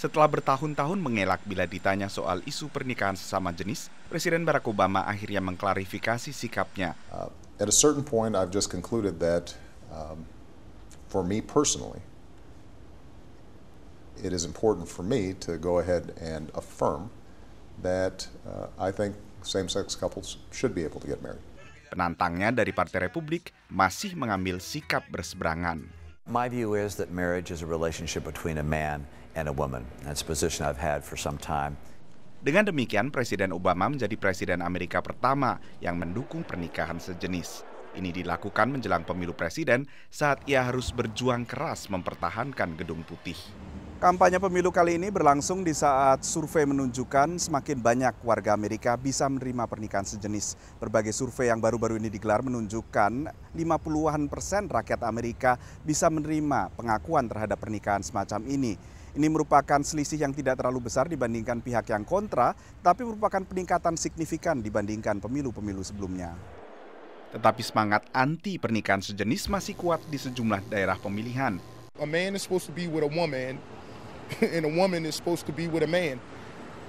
Setelah bertahun-tahun mengelak bila ditanya soal isu pernikahan sesama jenis, Presiden Barack Obama akhirnya mengklarifikasi sikapnya. Uh, at a certain point, I've just concluded that um, for me personally, it is important for me to go ahead and affirm that uh, I think same-sex couples should be able to get married. Penantangnya dari Partai Republik masih mengambil sikap berseberangan. My view is that marriage is a relationship between a man and a woman. That's a position I've had for some time. Dengan demikian, Presiden Obama menjadi presiden Amerika pertama yang mendukung pernikahan sejenis. Ini dilakukan menjelang pemilu presiden saat ia harus berjuang keras mempertahankan gedung putih. Kampanye pemilu kali ini berlangsung di saat survei menunjukkan semakin banyak warga Amerika bisa menerima pernikahan sejenis. Berbagai survei yang baru-baru ini digelar menunjukkan 50-an persen rakyat Amerika bisa menerima pengakuan terhadap pernikahan semacam ini. Ini merupakan selisih yang tidak terlalu besar dibandingkan pihak yang kontra, tapi merupakan peningkatan signifikan dibandingkan pemilu-pemilu sebelumnya. Tetapi semangat anti pernikahan sejenis masih kuat di sejumlah daerah pemilihan. A man is supposed to be with a woman and a woman is supposed to be with a man.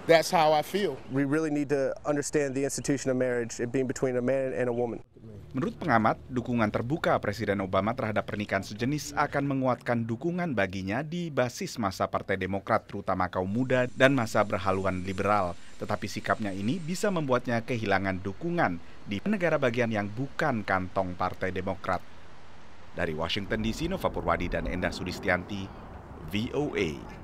That's how I feel. We really need to understand the institution of marriage, it being between a man and a woman. Menurut pengamat, dukungan terbuka Presiden Obama terhadap pernikahan sejenis akan menguatkan dukungan baginya di basis masa Partai Demokrat, terutama kaum muda dan masa berhaluan liberal. Tetapi sikapnya ini bisa membuatnya kehilangan dukungan di negara bagian yang bukan kantong Partai Demokrat. Dari Washington DC, Nova Purwadi dan Endah Sudistianti, VOA.